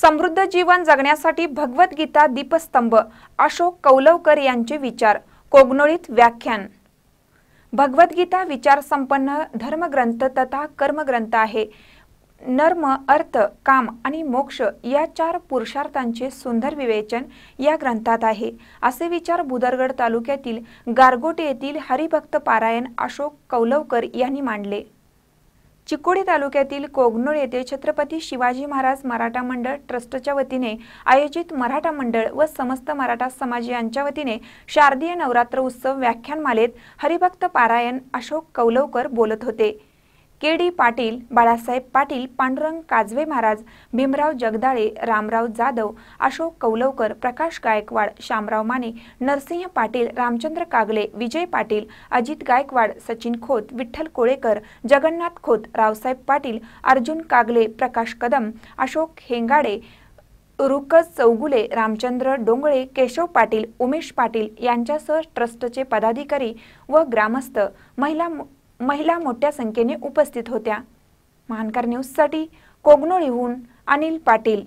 समृद्ध जीवन जगण्यासाठी भगवद्गीता दीपस्तंभ अशोक कौलवकर यांचे विचार कोगनोळीत व्याख्यान भगवद्गीता विचारसंपन्न धर्मग्रंथ तथा कर्मग्रंथ आहे नर्म अर्थ काम आणि मोक्ष या चार पुरुषार्थांचे सुंदर विवेचन या ग्रंथात आहे असे विचार बुदरगड तालुक्यातील गारगोटे येथील हरिभक्त पारायण अशोक कौलवकर यांनी मांडले चिकोडी तालुक्यातील कोगनोळ येथे छत्रपती शिवाजी महाराज मराठा मंडळ ट्रस्टच्या वतीने आयोजित मराठा मंडळ व समस्त मराठा समाज यांच्या वतीने शारदीय नवरात्र उत्सव व्याख्यानमालेत हरिभक्त पारायण अशोक कौलवकर बोलत होते के डी पाटील बाळासाहेब पाटील पांडुरंग काजवे महाराज भीमराव जगदाळे रामराव जाधव अशोक कौलवकर प्रकाश गायकवाड शामराव माने नरसिंह पाटील रामचंद्र कागले विजय पाटील अजित गायकवाड सचिन खोत विठ्ठल कोळेकर जगन्नाथ खोत रावसाहेब पाटील अर्जुन कागले प्रकाश कदम अशोक हेंगाडे रुकज चौगुले रामचंद्र डोंगळे केशव पाटील उमेश पाटील यांच्यासह ट्रस्टचे पदाधिकारी व ग्रामस्थ महिला महिला मोठ्या संख्येने उपस्थित होत्या महानकर न्यूजसाठी कोगनोळीहून अनिल पाटील